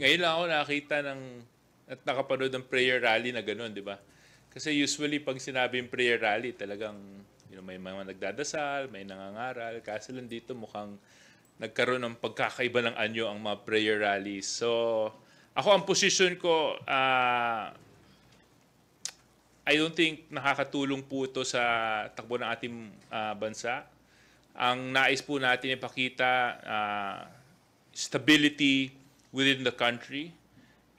ngayon lang ako nakita ng, at nakapanood ng prayer rally na gano'n, di ba? Kasi usually pag sinabing prayer rally, talagang you know, may mga nagdadasal, may nangangaral. Kasi lang dito mukhang nagkaroon ng pagkakaiba ng anyo ang mga prayer rally. So, ako ang position ko, uh, I don't think nakakatulong po ito sa takbo ng ating uh, bansa. Ang nais po natin ipakita, uh, stability, within the country.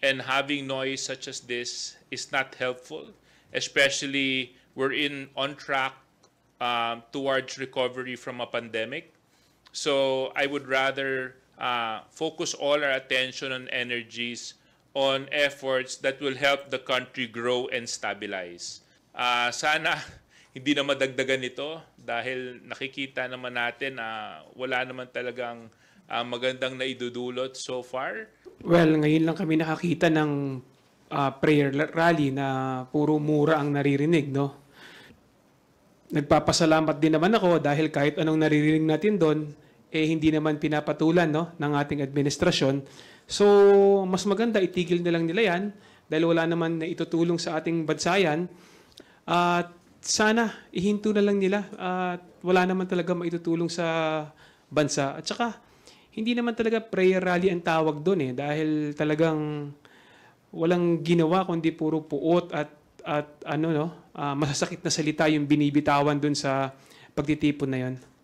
And having noise such as this is not helpful, especially we're in on track um, towards recovery from a pandemic. So I would rather uh, focus all our attention and energies on efforts that will help the country grow and stabilize. Uh, sana hindi na madagdagan ito dahil nakikita naman natin na uh, wala naman talagang uh, magandang naidudulot so far. Well, ngayon lang kami nakakita ng uh, prayer rally na puro mura ang naririnig, no? Nagpapasalamat din naman ako dahil kahit anong naririnig natin doon, eh hindi naman pinapatulan no, ng ating administrasyon. So, mas maganda itigil na lang nila yan dahil wala naman na itutulong sa ating bansayan. At uh, sana ihinto na lang nila at wala naman talaga maitutulong sa bansa. At saka, hindi naman talaga prayer rally ang tawag doon eh dahil talagang walang ginawa kundi puro puot at at ano no, uh, masasakit na salita yung binibitawan doon sa pagtitipon na 'yon.